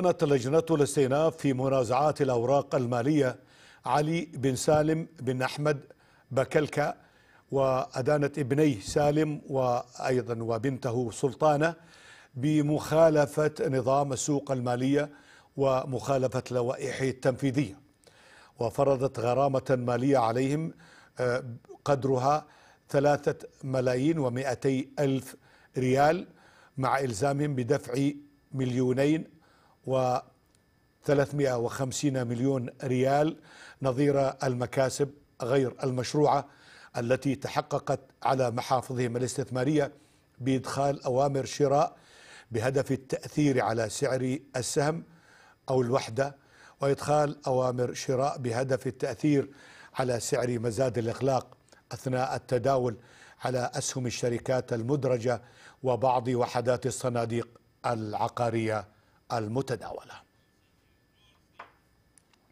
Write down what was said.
كانت لجنة الاستئناف في منازعات الأوراق المالية علي بن سالم بن أحمد بكلكا وأدانت ابنيه سالم وأيضا وبنته سلطانة بمخالفة نظام السوق المالية ومخالفة لوائحه التنفيذية وفرضت غرامة مالية عليهم آه، قدرها ثلاثة ملايين ومائتي ألف ريال مع إلزامهم بدفع مليونين و 350 مليون ريال نظير المكاسب غير المشروعه التي تحققت على محافظهم الاستثماريه بادخال اوامر شراء بهدف التاثير على سعر السهم او الوحده وادخال اوامر شراء بهدف التاثير على سعر مزاد الاغلاق اثناء التداول على اسهم الشركات المدرجه وبعض وحدات الصناديق العقاريه المتداولة